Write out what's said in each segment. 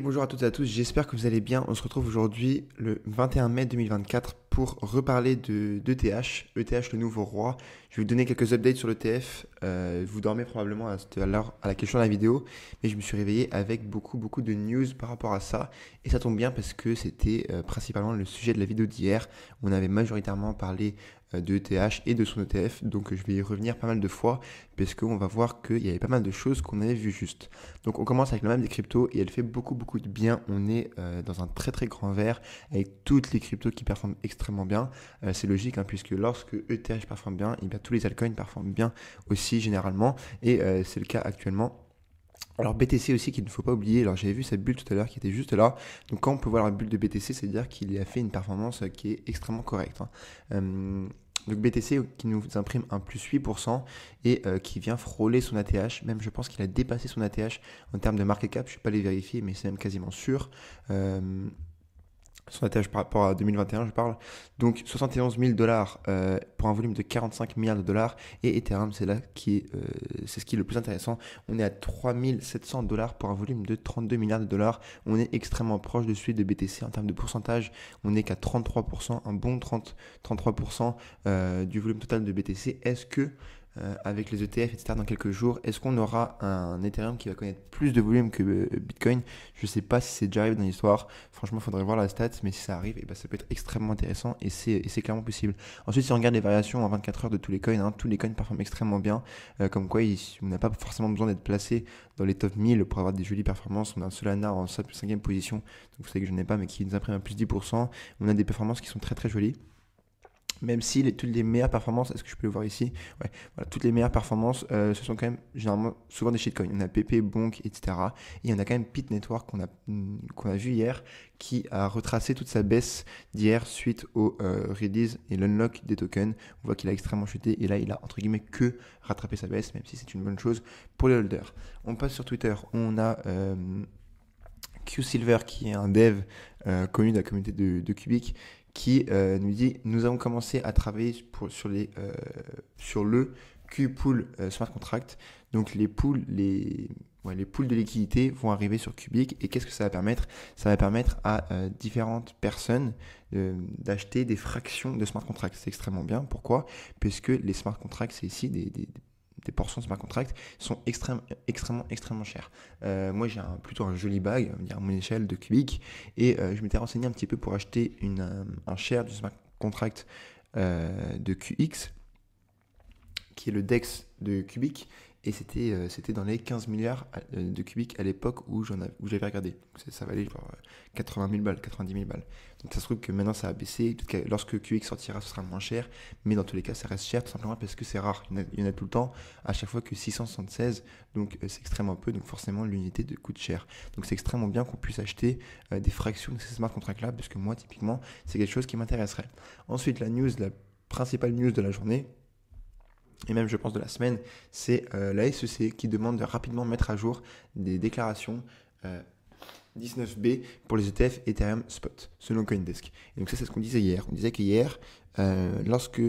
bonjour à toutes et à tous, j'espère que vous allez bien. On se retrouve aujourd'hui le 21 mai 2024 reparler de d'ETH, e ETH le nouveau roi. Je vais vous donner quelques updates sur l'ETF. Euh, vous dormez probablement à, à l'heure à la question la vidéo, mais je me suis réveillé avec beaucoup beaucoup de news par rapport à ça. Et ça tombe bien parce que c'était euh, principalement le sujet de la vidéo d'hier. On avait majoritairement parlé euh, de ETH et de son ETF, donc je vais y revenir pas mal de fois parce qu'on va voir qu'il y avait pas mal de choses qu'on avait vu juste. Donc on commence avec le même des cryptos et elle fait beaucoup beaucoup de bien. On est euh, dans un très très grand verre avec toutes les cryptos qui performent extrêmement bien. Euh, c'est logique, hein, puisque lorsque ETH performe bien, et eh bien, tous les altcoins performent bien aussi généralement, et euh, c'est le cas actuellement. Alors BTC aussi qu'il ne faut pas oublier, alors j'avais vu cette bulle tout à l'heure qui était juste là, donc quand on peut voir la bulle de BTC, c'est-à-dire qu'il a fait une performance qui est extrêmement correcte. Hein. Euh, donc BTC qui nous imprime un plus 8% et qui vient frôler son ATH. Même je pense qu'il a dépassé son ATH en termes de market cap. Je ne suis pas les vérifier, mais c'est même quasiment sûr attache par rapport à 2021, je parle. Donc 71 000 dollars euh, pour un volume de 45 milliards de dollars. Et Ethereum, c'est là qui est, euh, c'est ce qui est le plus intéressant. On est à 3 700 dollars pour un volume de 32 milliards de dollars. On est extrêmement proche de celui de BTC en termes de pourcentage. On n'est qu'à 33%, un bon 30, 33% euh, du volume total de BTC. Est-ce que euh, avec les ETF, etc., dans quelques jours, est-ce qu'on aura un Ethereum qui va connaître plus de volume que euh, Bitcoin Je ne sais pas si c'est déjà arrivé dans l'histoire. Franchement, il faudrait voir la stat, mais si ça arrive, et eh ben, ça peut être extrêmement intéressant et c'est clairement possible. Ensuite, si on regarde les variations en 24 heures de tous les coins, hein, tous les coins performent extrêmement bien. Euh, comme quoi, on n'a pas forcément besoin d'être placé dans les top 1000 pour avoir des jolies performances. On a un Solana en 5 position, donc vous savez que je n'ai pas, mais qui nous imprime à plus 10%. On a des performances qui sont très très jolies même si toutes les meilleures performances, est-ce que je peux le voir ici toutes les meilleures performances, euh, ce sont quand même généralement souvent des shitcoins. On a PP, Bonk, etc. Et on a quand même Pit Network qu'on a, vu hier, qui a retracé toute sa baisse d'hier suite au euh, release et l'unlock des tokens. On voit qu'il a extrêmement chuté et là, il a entre guillemets que rattrapé sa baisse, même si c'est une bonne chose pour les holders. On passe sur Twitter, on a. QSilver euh, Q Silver, qui est un dev connu de la communauté de, de Cubic, qui euh, nous dit nous avons commencé à travailler pour, sur, les, euh, sur le Q-Pool euh, Smart Contract. Donc les pools, les, les pools de liquidité vont arriver sur Cubic et qu'est-ce que ça va permettre Ça va permettre à différentes personnes d'acheter des fractions de smart Contract. C'est extrêmement bien. Pourquoi Puisque les smart contracts, c'est ici des, des portions smart contract sont extrêmement, extrêmement extrêmement chères. Euh, moi j'ai un, plutôt un joli bag à mon échelle de cubic et euh, je m'étais renseigné un petit peu pour acheter une, euh, un, share du smart contract de QX qui est le DEX de cubic et c'était euh, c'était dans les 15 milliards euh, de cubiques à l'époque où j'en où j'avais regardé. Ça, valait genre 80 euh, 000 balles, 90 000 balles. Donc ça se trouve que maintenant ça a baissé. Lorsque QX sortira, ce sera moins cher. Mais dans tous les cas, ça reste cher tout simplement parce que c'est rare. Il y, en a, tout le temps. À chaque fois que 676, donc c'est extrêmement peu. Donc forcément, l'unité de coûte cher. Donc c'est extrêmement bien qu'on puisse acheter des fractions de ces smart contracts là, parce que moi, typiquement, c'est quelque chose qui m'intéresserait. Ensuite, la news, la principale news de la journée, et même je pense de la semaine, c'est euh, la SEC qui demande de rapidement mettre à jour des déclarations 19B euh, pour les e ETF Ethereum Spot, selon Coindesk. Et donc ça, c'est ce qu'on disait hier. On disait qu'hier, euh, lorsque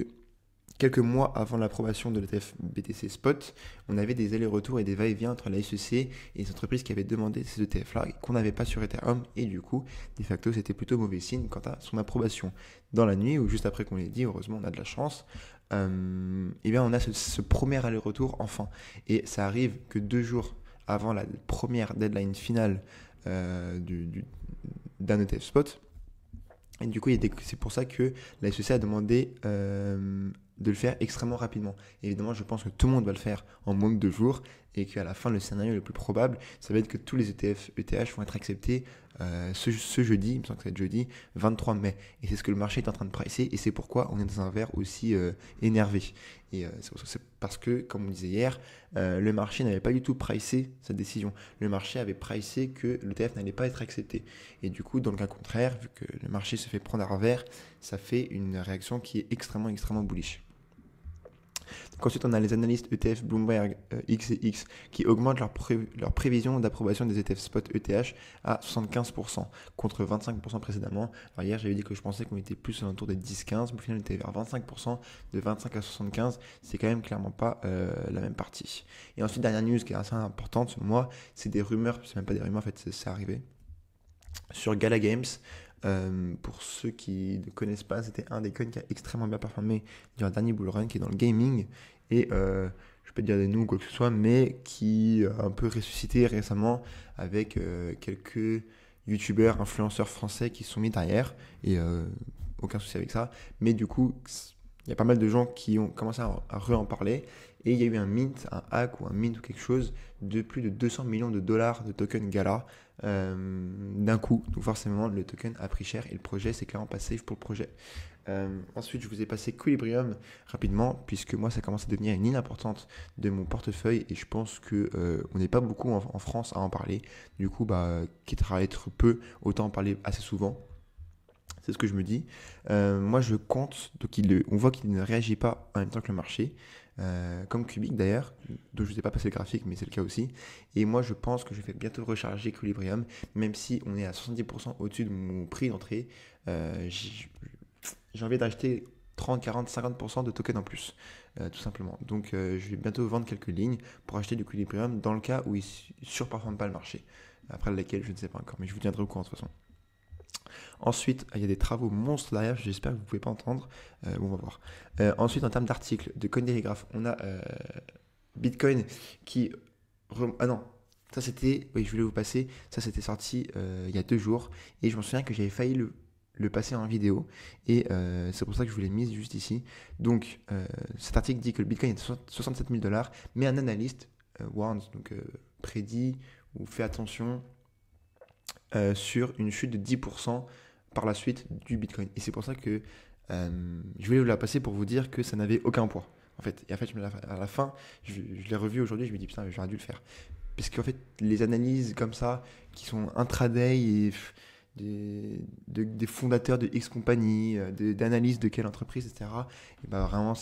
quelques mois avant l'approbation de l'ETF BTC Spot, on avait des allers-retours et des va-et-vient entre la SEC et les entreprises qui avaient demandé ces ETF-là, qu'on n'avait pas sur Ethereum, et du coup, de facto, c'était plutôt mauvais signe quant à son approbation. Dans la nuit, ou juste après qu'on l'ait dit, heureusement, on a de la chance, euh, eh bien on a ce, premier aller-retour enfin. Et ça arrive que deux jours avant la première deadline finale euh, du, d'un ETF spot. Et du coup, c'est pour ça que la SEC a demandé euh, de le faire extrêmement rapidement. évidemment, je pense que tout le monde va le faire en moins de deux jours et qu'à la fin, le scénario le plus probable, ça va être que tous les ETF ETH vont être acceptés euh, ce, jeudi, il me semble que c'est jeudi, 23 mai. Et c'est ce que le marché est en train de pricer et c'est pourquoi on est dans un verre aussi euh, énervé. Et euh, c'est parce que, comme on disait hier, le marché n'avait pas du tout pricé sa décision. Le marché avait pricé que l'ETF n'allait pas être accepté. Et du coup, dans le cas contraire, vu que le marché se fait prendre à revers, ça fait une réaction qui est extrêmement, extrêmement bullish ensuite, on a les analystes ETF Bloomberg euh, X et X qui augmentent leur, prévision d'approbation des ETF spot ETH à 75% contre 25% précédemment. hier, j'avais dit que je pensais qu'on était plus à des 10-15, mais au final, on était vers 25%, de 25 à 75. C'est quand même clairement pas euh, la même partie. Et ensuite, dernière news qui est assez importante moi c'est des rumeurs, c'est même pas des rumeurs en fait, c'est arrivé sur Gala Games, euh, pour ceux qui ne connaissent pas, c'était un des coins qui a extrêmement bien performé durant le dernier bull qui est dans le gaming. Et euh, je peux dire des noms ou quoi que ce soit, mais qui a un peu ressuscité récemment avec euh, quelques youtubeurs, influenceurs français qui se sont mis derrière. Et aucun souci avec ça. Mais du coup, il y a pas mal de gens qui ont commencé à, à en parler. Et il y a eu un mint, un hack ou un mint ou quelque chose de plus de 200 millions de dollars de token Gala euh, d'un coup. Donc forcément, le token a pris cher et le projet, c'est clairement pas safe pour le projet. Euh, ensuite, je vous ai passé Quilibrium rapidement, puisque moi, ça commence à devenir une ligne importante de mon portefeuille et je pense que euh, on n'est pas beaucoup en, France à en parler. Du coup, bah, quitte à être peu, autant en parler assez souvent. C'est ce que je me dis. moi, je compte, donc on voit qu'il ne réagit pas en même temps que le marché. Euh, comme Cubic d'ailleurs, dont je ne vous ai pas passé le graphique, mais c'est le cas aussi. Et moi, je pense que je vais bientôt recharger Equilibrium, même si on est à 70% au-dessus de mon prix d'entrée. Euh, j'ai envie d'acheter 30, 40, 50% de tokens en plus, euh, tout simplement. Donc, je vais bientôt vendre quelques lignes pour acheter du Equilibrium dans le cas où il ne surperforme pas le marché. Après laquelle, je ne sais pas encore, mais je vous tiendrai au courant de toute façon. Ensuite, il y a des travaux monstres derrière, j'espère que vous ne pouvez pas entendre. Euh, on va voir. Euh, ensuite, en termes d'articles, de Coin on a euh, Bitcoin qui. Ah non, ça c'était. Oui, je voulais vous passer. Ça c'était sorti il y a deux jours. Et je me souviens que j'avais failli le, passer en vidéo. Et c'est pour ça que je vous l'ai mise juste ici. Donc, cet article dit que le Bitcoin est de 67 000 dollars, mais un analyste, Warns, donc prédit ou fait attention euh, sur une chute de 10% par la suite du Bitcoin. Et c'est pour ça que euh, je voulais vous la passer pour vous dire que ça n'avait aucun poids. En fait, et en fait, à la fin, je, l'ai revu aujourd'hui, je me dis putain, j'aurais dû le faire. Parce qu'en fait, les analyses comme ça, qui sont intraday et des, fondateurs de X compagnie, euh, d'analyse de, quelle entreprise, etc. Et bah vraiment,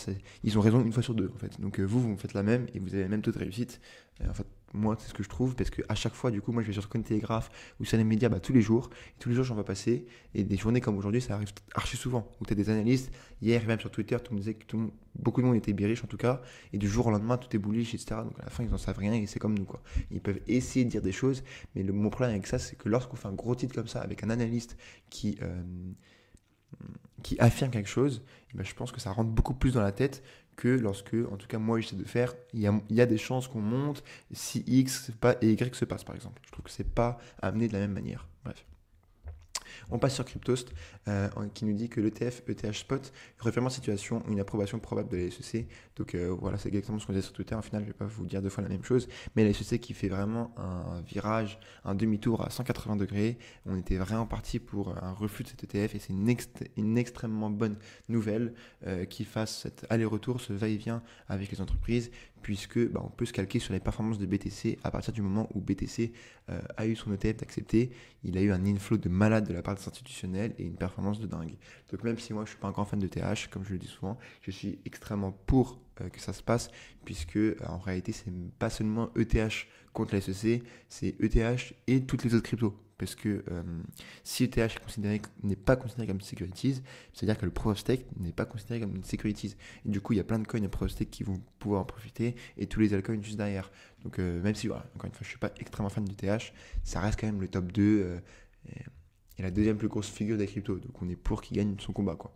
ils ont raison une fois sur deux, en fait. Donc vous, vous faites la même et vous avez même taux de réussite. en fait, moi, c'est ce que je trouve parce que chaque fois, du coup, moi, je vais sur le Télégraphe ou sur les médias bah, tous les jours. Et tous les jours, j'en va passer. Et des journées comme aujourd'hui, ça arrive archi souvent. Où tu as des analystes. Hier, même sur Twitter, tout me disait que tout beaucoup de monde était biriche en tout cas. Et du jour au lendemain, tout est bullish, etc. Donc à la fin, ils n'en savent rien et c'est comme nous. quoi. Ils peuvent essayer de dire des choses. Mais le, mon problème avec ça, c'est que lorsqu'on fait un gros titre comme ça avec un analyste qui. Euh, qui affirme quelque chose, eh ben, je pense que ça rentre beaucoup plus dans la tête que lorsque, en tout cas moi j'essaie de faire, il y a, des chances qu'on monte si X et Y se passe par exemple. Je trouve que c'est pas amené de la même manière. Bref. On passe sur Cryptost euh, qui nous dit que l'ETF ETH Spot référence situation une approbation probable de la SEC. Donc euh, voilà, c'est exactement ce qu'on disait sur Twitter. En final, je ne vais pas vous dire deux fois la même chose, mais la SEC qui fait vraiment un virage, un demi-tour à 180 degrés. On était vraiment parti pour un refus de cet ETF et c'est une, extrêmement bonne nouvelle euh, qui fasse cet aller-retour, ce va-et-vient avec les entreprises, puisque bah, on peut se calquer sur les performances de BTC à partir du moment où BTC euh, a eu son ETF accepté, il a eu un inflow de malade de la part des institutionnels et une performance de dingue. Donc même si moi je suis pas un grand fan de TH, comme je le dis souvent, je suis extrêmement pour euh, que ça se passe, puisque euh, en réalité c'est pas seulement ETH contre la SEC, c'est ETH et toutes les autres cryptos. Parce que euh, si ETH n'est pas considéré comme une securities, c'est-à-dire que le proof stake n'est pas considéré comme une securities. Et du coup, il y a plein de coins de proof stake qui vont pouvoir en profiter et tous les altcoins juste derrière. Donc, euh, même si, voilà, encore une fois, je ne suis pas extrêmement fan TH, ça reste quand même le top 2 euh, et, la deuxième plus grosse figure des cryptos. Donc, on est pour qu'il gagne son combat, quoi.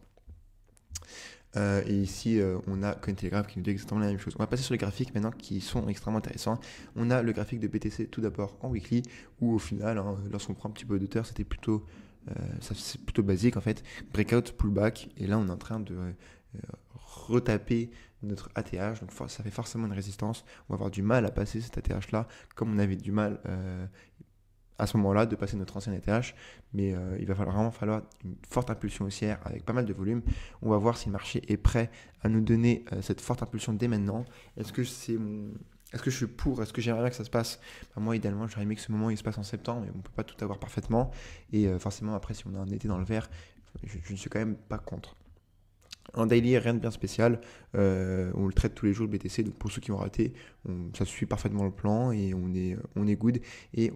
Euh, et ici, euh, on a Cointelegraph qui nous dit exactement la même chose. On va passer sur les graphiques maintenant qui sont extrêmement intéressants. On a le graphique de BTC tout d'abord en weekly, où au final, hein, lorsqu'on prend un petit peu d'auteur, c'était plutôt, euh, c'est plutôt basique en fait. Breakout, pullback, et là on est en train de retaper notre ATH, donc ça fait forcément une résistance. On va avoir du mal à passer cet ATH là, comme on avait du mal à ce moment-là de passer notre ancien ETH. Mais euh, il va falloir, vraiment falloir une forte impulsion haussière avec pas mal de volume. On va voir si le marché est prêt à nous donner euh, cette forte impulsion dès maintenant. Est-ce que c'est mon... Est-ce que je suis pour Est-ce que j'aimerais bien que ça se passe bah, Moi, idéalement, j'aurais aimé que ce moment il se passe en septembre, mais on ne peut pas tout avoir parfaitement. Et euh, forcément, après, si on a un été dans le vert, je, ne suis quand même pas contre. En daily, rien de bien spécial. on le traite tous les jours le BTC. Donc pour ceux qui ont raté, on, ça suit parfaitement le plan et on est, on est good. Et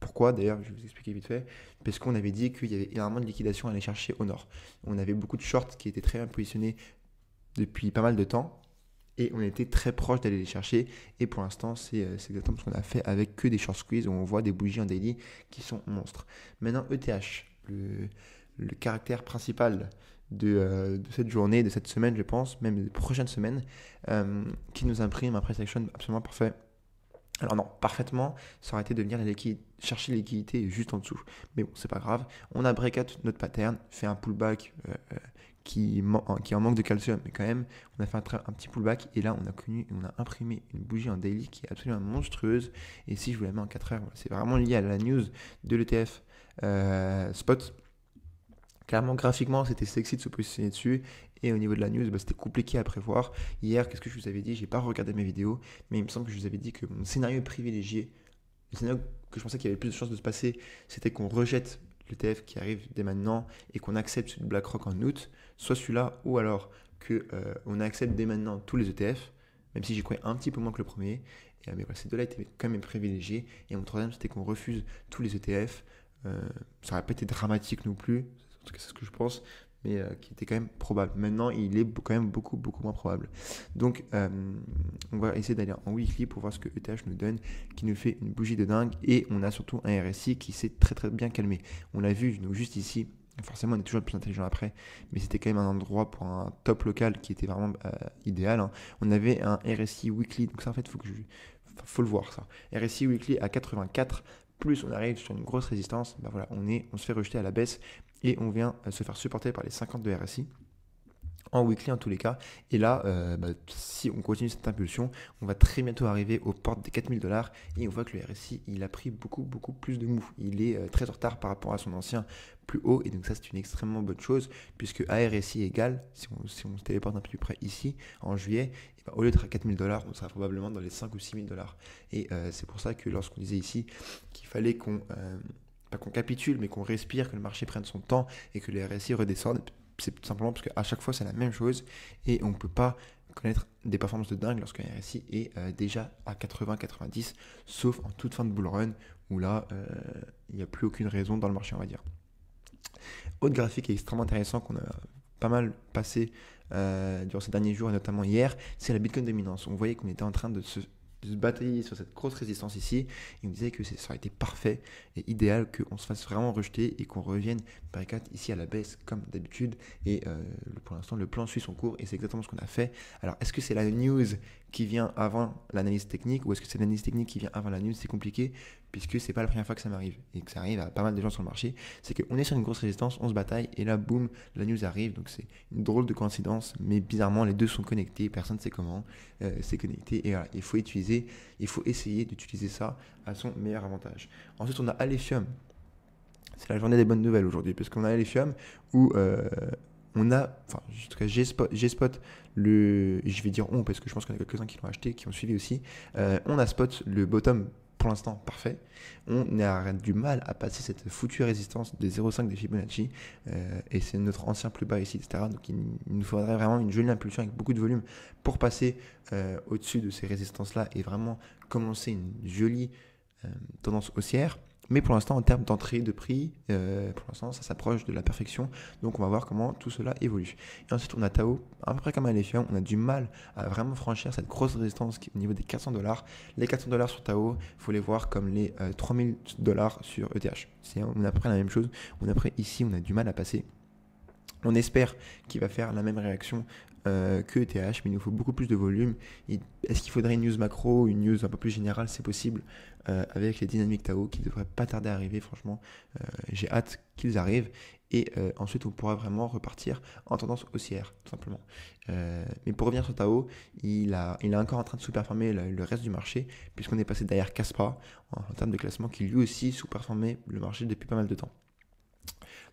pourquoi d'ailleurs, je vais vous expliquer vite fait, parce qu'on avait dit qu'il y avait énormément de liquidation à aller chercher au nord. On avait beaucoup de shorts qui étaient très bien positionnés depuis pas mal de temps, et on était très proche d'aller les chercher. Et pour l'instant, c'est euh, exactement ce qu'on a fait avec que des short squeeze où on voit des bougies en daily qui sont monstres. Maintenant, ETH, le, caractère principal euh, de, cette journée, de cette semaine, je pense, même des prochaines semaines, euh, qui nous imprime un price action absolument parfait alors non, parfaitement, ça aurait été de venir chercher l'équité juste en dessous. Mais bon, c'est pas grave. On a breakout notre pattern, fait un pullback euh, euh, qui, qui en manque de calcium, mais quand même, on a fait un, petit pullback et là, on a connu, on a imprimé une bougie en daily qui est absolument monstrueuse. Et si je vous la mets en 4 heures, c'est vraiment lié à la news de l'ETF euh, Spot. Clairement, graphiquement, c'était sexy de se positionner dessus et au niveau de la news, bah, c'était compliqué à prévoir. Hier, qu'est-ce que je vous avais dit J'ai pas regardé mes vidéos, mais il me semble que je vous avais dit que mon scénario privilégié, le scénario que je pensais qu'il y avait plus de chances de se passer, c'était qu'on rejette l'ETF qui arrive dès maintenant et qu'on accepte celui de BlackRock en août, soit celui-là, ou alors qu'on euh, accepte dès maintenant tous les ETF, même si j'y croyais un petit peu moins que le premier. Et, ah, mais voilà, ces deux-là étaient quand même privilégiés. Et mon troisième, c'était qu'on refuse tous les ETF. Euh, ça n'aurait pas été dramatique non plus, en tout cas c'est ce que je pense, mais euh, qui était quand même probable. Maintenant, il est quand même beaucoup, beaucoup moins probable. Donc, euh, on va essayer d'aller en weekly pour voir ce que ETH nous donne, qui nous fait une bougie de dingue. Et on a surtout un RSI qui s'est très, très bien calmé. On l'a vu, nous juste ici. Forcément, on est toujours plus intelligent après, mais c'était quand même un endroit pour un top local qui était vraiment euh, idéal. Hein. On avait un RSI weekly, donc ça en fait, faut que je, faut le voir ça. RSI weekly à 84 plus on arrive sur une grosse résistance, ben voilà, on, est, on se fait rejeter à la baisse et on vient euh, se faire supporter par les 50 de RSI en weekly en tous les cas. Et là, euh, bah, si on continue cette impulsion, on va très bientôt arriver aux portes des 4000 dollars et on voit que le RSI, il a pris beaucoup, beaucoup plus de mou. Il est euh, très en retard par rapport à son ancien plus haut et donc ça, c'est une extrêmement bonne chose puisque ARSI égale, si on, si on se téléporte un peu plus près ici, en juillet, eh ben, au lieu d'être à 4000 dollars, on sera probablement dans les 5 ou 6000 dollars. Et euh, c'est pour ça que lorsqu'on disait ici qu'il fallait qu'on... pas qu'on capitule, mais qu'on respire, que le marché prenne son temps et que le RSI redescende, c'est tout simplement parce qu'à chaque fois, c'est la même chose et on ne peut pas connaître des performances de dingue lorsque RSI est euh, déjà à 80-90, sauf en toute fin de bull run où là, euh, il n'y a plus aucune raison dans le marché, on va dire. Autre graphique extrêmement intéressant qu'on a pas mal passé euh, durant ces derniers jours et notamment hier, c'est la Bitcoin dominance. On voyait qu'on était en train de se de se batailler sur cette grosse résistance ici. Il me disait que ça aurait été parfait et idéal qu'on se fasse vraiment rejeter et qu'on revienne par 4 ici à la baisse comme d'habitude. Et euh, pour l'instant, le plan suit son cours et c'est exactement ce qu'on a fait. Alors, est-ce que c'est la news qui vient avant l'analyse technique ou est-ce que c'est l'analyse technique qui vient avant la news C'est compliqué puisque c'est pas la première fois que ça m'arrive et que ça arrive à pas mal de gens sur le marché, c'est qu'on est sur une grosse résistance, on se bataille et là boum, la news arrive. Donc c'est une drôle de coïncidence, mais bizarrement les deux sont connectés, personne ne sait comment, euh, c'est connecté et voilà, il faut utiliser, il faut essayer d'utiliser ça à son meilleur avantage. Ensuite on a Alephium. C'est la journée des bonnes nouvelles aujourd'hui, parce qu'on a Alephium où euh, on a, enfin, en tout cas, j'ai spot, le, je vais dire on parce que je pense qu'on a quelques-uns qui l'ont acheté, qui ont suivi aussi. Euh, on a spot le bottom l'instant parfait. On a du mal à passer cette foutue résistance des 0,5 des Fibonacci euh, et c'est notre ancien plus bas ici, etc. Donc il, nous faudrait vraiment une jolie impulsion avec beaucoup de volume pour passer euh, au-dessus de ces résistances-là et vraiment commencer une jolie euh, tendance haussière. Mais pour l'instant, en termes d'entrée, de prix, euh, pour l'instant, ça s'approche de la perfection. Donc, on va voir comment tout cela évolue. Et ensuite, on a Tao, à peu près comme un l'Ethereum, on a du mal à vraiment franchir cette grosse résistance au niveau des 400 dollars. Les 400 dollars sur Tao, il faut les voir comme les 3000 euh, dollars sur ETH. C'est, on a à peu près la même chose. On a ici, on a du mal à passer. On espère qu'il va faire la même réaction euh, que ETH, mais il nous faut beaucoup plus de volume. Est-ce qu'il faudrait une news macro, une news un peu plus générale C'est possible. Euh, avec les dynamiques Tao qui devraient pas tarder à arriver. Franchement, euh, j'ai hâte qu'ils arrivent. Et euh, ensuite, on pourra vraiment repartir en tendance haussière, tout simplement. mais pour revenir sur Tao, il, est encore en train de sous-performer le, reste du marché, puisqu'on est passé derrière Caspa en, termes de classement, qui lui aussi sous-performait le marché depuis pas mal de temps.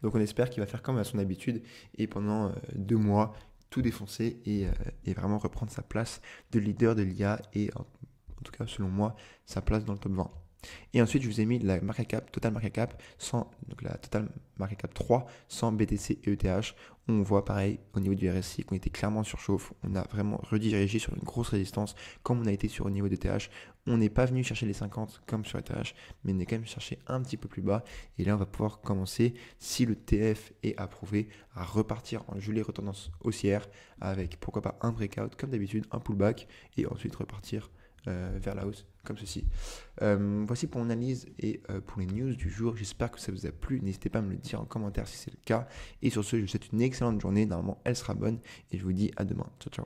Donc on espère qu'il va faire comme à son habitude, et pendant deux mois, tout défoncer et, vraiment reprendre sa place de leader de l'IA et en en tout cas selon moi, sa place dans le top 20. Et ensuite, je vous ai mis la market cap, total market cap, sans, la total market cap 3, sans BTC et ETH. On voit pareil au niveau du RSI qu'on était clairement surchauffe. On a vraiment redirigé sur une grosse résistance comme on a été sur au niveau de TH. On n'est pas venu chercher les 50 comme sur ETH, mais on est quand même cherché un petit peu plus bas. Et là, on va pouvoir commencer, si le TF est approuvé, à repartir en gelée retendance haussière avec pourquoi pas un breakout comme d'habitude, un pullback et ensuite repartir euh, vers la hausse, comme ceci. Euh, voici pour mon analyse et euh, pour les news du jour. J'espère que ça vous a plu. N'hésitez pas à me le dire en commentaire si c'est le cas. Et sur ce, je vous souhaite une excellente journée. Normalement, elle sera bonne. Et je vous dis à demain. Ciao, ciao.